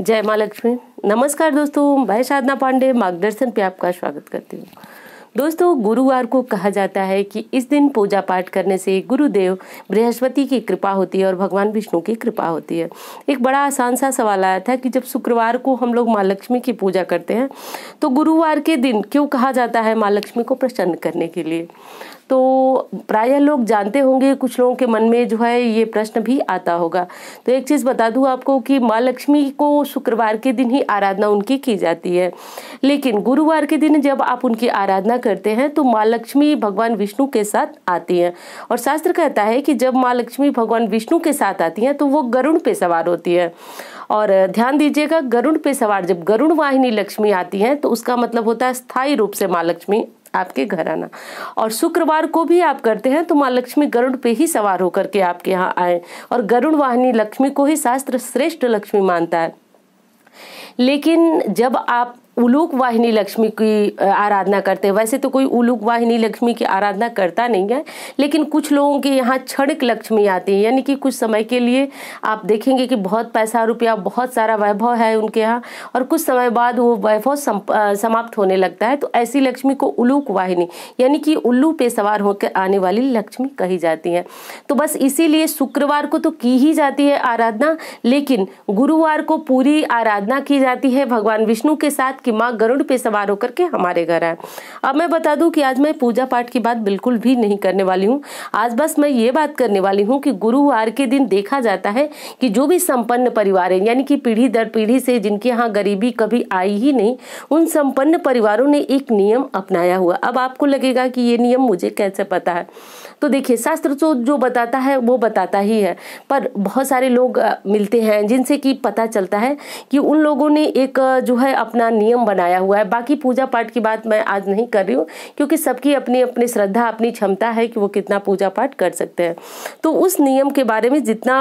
जय माँ लक्ष्मी नमस्कार दोस्तों मैं साधना पांडे मार्गदर्शन पे आपका स्वागत करती हूँ दोस्तों गुरुवार को कहा जाता है कि इस दिन पूजा पाठ करने से गुरुदेव बृहस्पति की कृपा होती है और भगवान विष्णु की कृपा होती है एक बड़ा आसान सा सवाल आया था कि जब शुक्रवार को हम लोग माँ लक्ष्मी की पूजा करते हैं तो गुरुवार के दिन क्यों कहा जाता है माँ लक्ष्मी को प्रसन्न करने के लिए तो प्रायः लोग जानते होंगे कुछ लोगों के मन में जो है ये प्रश्न भी आता होगा तो एक चीज़ बता दूँ आपको कि माँ लक्ष्मी को शुक्रवार के दिन ही आराधना उनकी की जाती है लेकिन गुरुवार के दिन जब आप उनकी आराधना करते हैं तो माँ लक्ष्मी भगवान विष्णु के साथ आती हैं और शास्त्र कहता है कि जब माँ लक्ष्मी भगवान विष्णु के साथ आती हैं तो वो गरुण पे सवार होती है और ध्यान दीजिएगा गरुण पे सवार जब गरुण वाहिनी लक्ष्मी आती हैं तो उसका मतलब होता है स्थायी रूप से माँ लक्ष्मी आपके घर आना और शुक्रवार को भी आप करते हैं तो माँ लक्ष्मी गरुड़ पे ही सवार होकर के आपके यहाँ आए और गरुड़ वाहनी लक्ष्मी को ही शास्त्र श्रेष्ठ लक्ष्मी मानता है लेकिन जब आप उलूक वाहिनी लक्ष्मी की आराधना करते हैं वैसे तो कोई उलूक वाहिनी लक्ष्मी की आराधना करता नहीं है लेकिन कुछ लोगों के यहाँ क्षणिक लक्ष्मी आती है यानी कि कुछ समय के लिए आप देखेंगे कि बहुत पैसा रुपया बहुत सारा वैभव है उनके यहाँ और कुछ समय बाद वो वैभव समाप्त होने लगता है तो ऐसी लक्ष्मी को उलूक वाहिनी यानी कि उल्लू पे सवार होकर आने वाली लक्ष्मी कही जाती है तो बस इसीलिए शुक्रवार को तो की ही जाती है आराधना लेकिन गुरुवार को पूरी आराधना की जाती है भगवान विष्णु के साथ कि की माँ गरुड़ पे सवार होकर के हमारे घर आए अब मैं बता दूं कि आज मैं पूजा पाठ की बात बिल्कुल भी नहीं करने वाली हूँ आज बस मैं ये बात करने वाली हूँ कि गुरुवार के दिन देखा जाता है कि जो भी संपन्न परिवार है यानी कि पीढ़ी दर पीढ़ी से जिनके यहाँ गरीबी कभी आई ही नहीं उन संपन्न परिवारों ने एक नियम अपनाया हुआ अब आपको लगेगा कि ये नियम मुझे कैसे पता है तो देखिए शास्त्र तो जो बताता है वो बताता ही है पर बहुत सारे लोग मिलते हैं जिनसे कि पता चलता है कि उन लोगों ने एक जो है अपना नियम नियम बनाया हुआ है बाकी पूजा पाठ की बात मैं आज नहीं कर रही हूँ क्योंकि सबकी अपनी अपनी श्रद्धा अपनी क्षमता है कि वो कितना पूजा पाठ कर सकते हैं तो उस नियम के बारे में जितना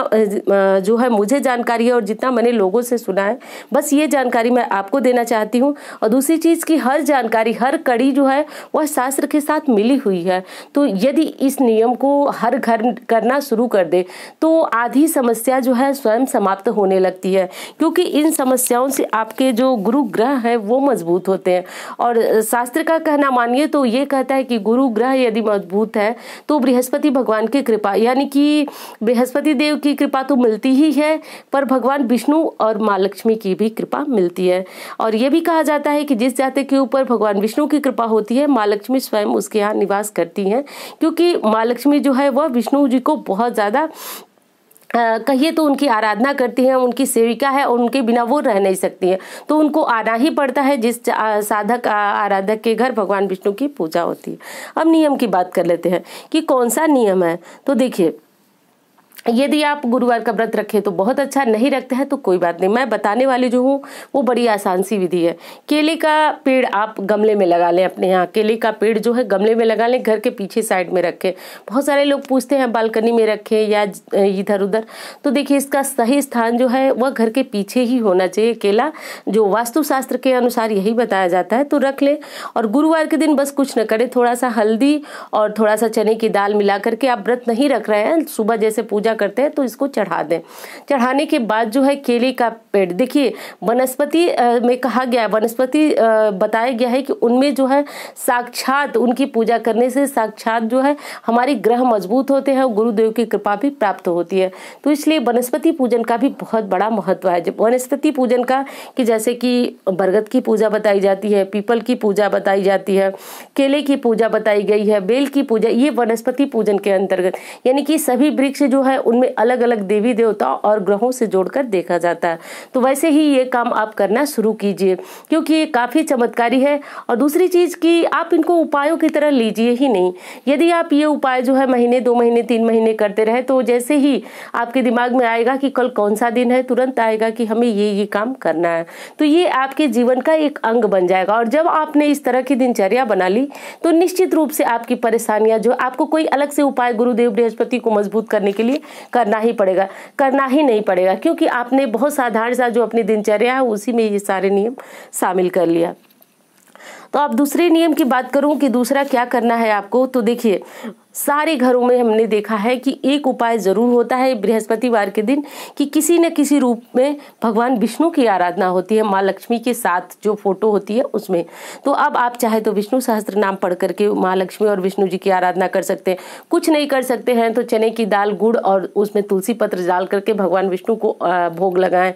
जो है मुझे जानकारी है और जितना मैंने लोगों से सुना है बस ये जानकारी मैं आपको देना चाहती हूँ और दूसरी चीज़ की हर जानकारी हर कड़ी जो है वह शास्त्र के साथ मिली हुई है तो यदि इस नियम को हर घर करना शुरू कर दे तो आधी समस्या जो है स्वयं समाप्त होने लगती है क्योंकि इन समस्याओं से आपके जो गुरु ग्रह हैं वो मजबूत होते हैं और शास्त्र का कहना मानिए तो ये कहता है कि गुरु ग्रह यदि मजबूत है तो बृहस्पति भगवान की कृपा यानी कि बृहस्पति देव की कृपा तो मिलती ही है पर भगवान विष्णु और माँ लक्ष्मी की भी कृपा मिलती है और ये भी कहा जाता है कि जिस जाति के ऊपर भगवान विष्णु की कृपा होती है माँ लक्ष्मी स्वयं उसके यहाँ निवास करती हैं क्योंकि माँ लक्ष्मी जो है वह विष्णु जी को बहुत ज़्यादा कहिए तो उनकी आराधना करती हैं उनकी सेविका है और उनके बिना वो रह नहीं सकती हैं तो उनको आना ही पड़ता है जिस साधक आराधक के घर भगवान विष्णु की पूजा होती है अब नियम की बात कर लेते हैं कि कौन सा नियम है तो देखिए यदि आप गुरुवार का व्रत रखें तो बहुत अच्छा नहीं रखते हैं तो कोई बात नहीं मैं बताने वाली जो हूँ वो बड़ी आसान सी विधि है केले का पेड़ आप गमले में लगा लें अपने यहाँ केले का पेड़ जो है गमले में लगा लें घर के पीछे साइड में रखें बहुत सारे लोग पूछते हैं बालकनी में रखें या इधर उधर तो देखिए इसका सही स्थान जो है वह घर के पीछे ही होना चाहिए केला जो वास्तुशास्त्र के अनुसार यही बताया जाता है तो रख लें और गुरुवार के दिन बस कुछ न करें थोड़ा सा हल्दी और थोड़ा सा चने की दाल मिला करके आप व्रत नहीं रख रहे हैं सुबह जैसे पूजा पूजा करते हैं तो इसको चढ़ा दें चढ़ाने के बाद जो है केले का पेड़ देखिए वनस्पति में कहा गया है वनस्पति बताया गया है कि उनमें जो है साक्षात उनकी पूजा करने से साक्षात जो है हमारे ग्रह मजबूत होते हैं और गुरुदेव की कृपा भी प्राप्त होती है तो इसलिए वनस्पति पूजन का भी बहुत बड़ा महत्व है जब वनस्पति पूजन का कि जैसे कि बरगद की पूजा बताई जाती है पीपल की पूजा बताई जाती है केले की पूजा बताई गई है बेल की पूजा ये वनस्पति पूजन के अंतर्गत यानी कि सभी वृक्ष जो है उनमें अलग अलग देवी देवता और ग्रहों से जोड़कर देखा जाता है तो वैसे ही ये काम आप करना शुरू कीजिए क्योंकि ये काफ़ी चमत्कारी है और दूसरी चीज़ कि आप इनको उपायों की तरह लीजिए ही नहीं यदि आप ये उपाय जो है महीने दो महीने तीन महीने करते रहे तो जैसे ही आपके दिमाग में आएगा कि कल कौन सा दिन है तुरंत आएगा कि हमें ये ये काम करना है तो ये आपके जीवन का एक अंग बन जाएगा और जब आपने इस तरह की दिनचर्या बना ली तो निश्चित रूप से आपकी परेशानियां जो आपको कोई अलग से उपाय गुरुदेव बृहस्पति को मजबूत करने के लिए करना ही पड़ेगा करना ही नहीं पड़ेगा क्योंकि आपने बहुत साधारण सा जो अपनी दिनचर्या है उसी में ये सारे नियम शामिल कर लिया तो आप दूसरे नियम की बात करूं कि दूसरा क्या करना है आपको तो देखिए सारे घरों में हमने देखा है कि एक उपाय जरूर होता है बृहस्पतिवार के दिन कि किसी न किसी रूप में भगवान विष्णु की आराधना होती है माँ लक्ष्मी के साथ जो फोटो होती है उसमें तो अब आप चाहे तो विष्णु सहस्त्र नाम पढ़ करके माँ लक्ष्मी और विष्णु जी की आराधना कर सकते हैं कुछ नहीं कर सकते हैं तो चने की दाल गुड़ और उसमें तुलसी पत्र डाल करके भगवान विष्णु को भोग लगाएं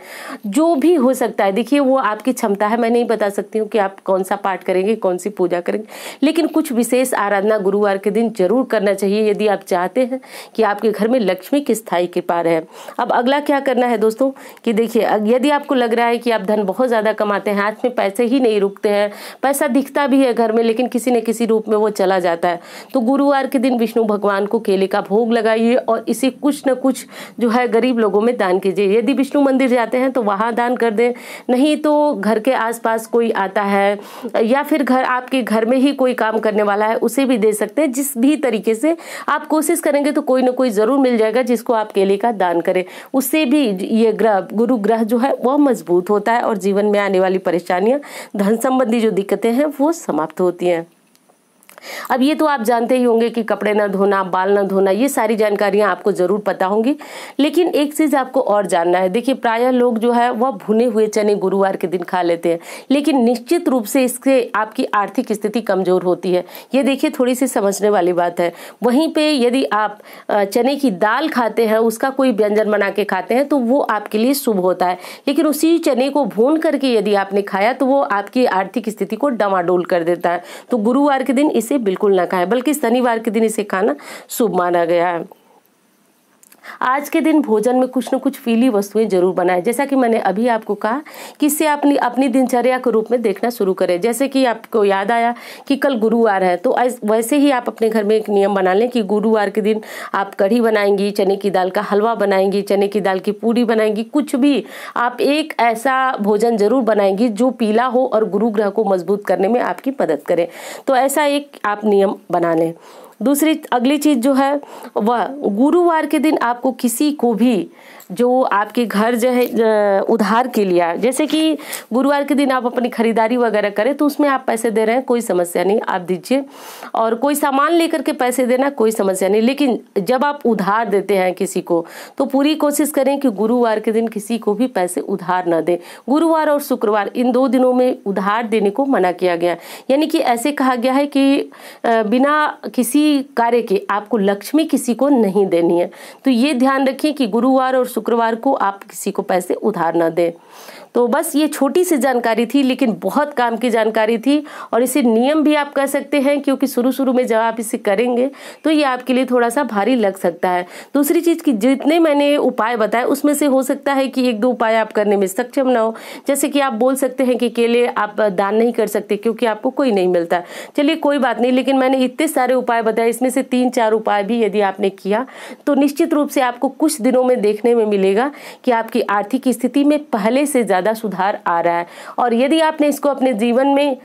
जो भी हो सकता है देखिए वो आपकी क्षमता है मैं नहीं बता सकती हूँ कि आप कौन सा पाठ करेंगे कौन सी पूजा करेंगे लेकिन कुछ विशेष आराधना गुरुवार के दिन जरूर करना करना चाहिए यदि आप चाहते हैं कि आपके घर में लक्ष्मी की स्थाई कृपा रहे अब अगला क्या करना है दोस्तों कि देखिए यदि आपको लग रहा है कि आप धन बहुत ज़्यादा कमाते हैं हाथ में पैसे ही नहीं रुकते हैं पैसा दिखता भी है घर में लेकिन किसी न किसी रूप में वो चला जाता है तो गुरुवार के दिन विष्णु भगवान को केले का भोग लगाइए और इसे कुछ न कुछ जो है गरीब लोगों में दान कीजिए यदि विष्णु मंदिर जाते हैं तो वहाँ दान कर दें नहीं तो घर के आसपास कोई आता है या फिर घर आपके घर में ही कोई काम करने वाला है उसे भी दे सकते हैं जिस भी तरीके से आप कोशिश करेंगे तो कोई ना कोई ज़रूर मिल जाएगा जिसको आप केले का दान करें उससे भी ये ग्रह गुरु ग्रह जो है वह मजबूत होता है और जीवन में आने वाली परेशानियाँ धन संबंधी जो दिक्कतें हैं वो समाप्त होती हैं अब ये तो आप जानते ही होंगे कि कपड़े ना धोना बाल ना धोना ये सारी जानकारियाँ आपको ज़रूर पता होंगी लेकिन एक चीज़ आपको और जानना है देखिए प्रायः लोग जो है वह भुने हुए चने गुरुवार के दिन खा लेते हैं लेकिन निश्चित रूप से इससे आपकी आर्थिक स्थिति कमज़ोर होती है ये देखिए थोड़ी सी समझने वाली बात है वहीं पर यदि आप चने की दाल खाते हैं उसका कोई व्यंजन बना के खाते हैं तो वो आपके लिए शुभ होता है लेकिन उसी चने को भून करके यदि आपने खाया तो वो आपकी आर्थिक स्थिति को डवाडोल कर देता है तो गुरुवार के दिन इसे बिल्कुल ना खाएं बल्कि शनिवार के दिन इसे खाना शुभ माना गया है आज के दिन भोजन में कुछ न कुछ पीली वस्तुएं जरूर बनाएं जैसा कि मैंने अभी आपको कहा कि इससे अपनी अपनी दिनचर्या के रूप में देखना शुरू करें जैसे कि आपको याद आया कि कल गुरुवार है तो वैसे ही आप अपने घर में एक नियम बना लें कि गुरुवार के दिन आप कढ़ी बनाएंगी चने की दाल का हलवा बनाएंगी चने की दाल की पूरी बनाएंगी कुछ भी आप एक ऐसा भोजन जरूर बनाएंगी जो पीला हो और गुरु ग्रह को मजबूत करने में आपकी मदद करें तो ऐसा एक आप नियम बना लें दूसरी अगली चीज़ जो है वह गुरुवार के दिन आपको किसी को भी जो आपके घर जो है उधार के लिए जैसे कि गुरुवार के दिन आप अपनी खरीदारी वगैरह करें तो उसमें आप पैसे दे रहे हैं कोई समस्या नहीं आप दीजिए और कोई सामान लेकर के पैसे देना कोई समस्या नहीं लेकिन जब आप उधार देते हैं किसी को तो पूरी कोशिश करें कि गुरुवार के दिन किसी को भी पैसे उधार ना दें गुरुवार और शुक्रवार इन दो दिनों में उधार देने को मना किया गया यानी कि ऐसे कहा गया है कि बिना किसी कार्य के आपको लक्ष्मी किसी को नहीं देनी है तो ये ध्यान रखिए कि गुरुवार और शुक्रवार को आप किसी को पैसे उधार ना दें तो बस ये छोटी सी जानकारी थी लेकिन बहुत काम की जानकारी थी और इसे नियम भी आप कह सकते हैं क्योंकि शुरू शुरू में जब आप इसे करेंगे तो ये आपके लिए थोड़ा सा भारी लग सकता है दूसरी चीज़ कि जितने मैंने उपाय बताए उसमें से हो सकता है कि एक दो उपाय आप करने में सक्षम ना हो जैसे कि आप बोल सकते हैं कि केले आप दान नहीं कर सकते क्योंकि आपको कोई नहीं मिलता चलिए कोई बात नहीं लेकिन मैंने इतने सारे उपाय बताए इसमें से तीन चार उपाय भी यदि आपने किया तो निश्चित रूप से आपको कुछ दिनों में देखने में में मिलेगा कि आपकी आर्थिक स्थिति में पहले से ज़्यादा सुधार आ रहा है और यदि आपने इसको अपने जीवन में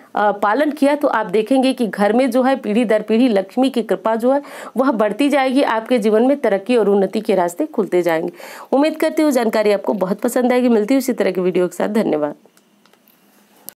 पालन किया तो आप देखेंगे कि घर में जो है पीढ़ी दर पीढ़ी लक्ष्मी की कृपा जो है वह बढ़ती जाएगी आपके जीवन में तरक्की और उन्नति के रास्ते खुलते जाएंगे उम्मीद करती हूँ जानकारी आपको बहुत पसंद आएगी मिलती है उसी तरह की वीडियो के साथ धन्यवाद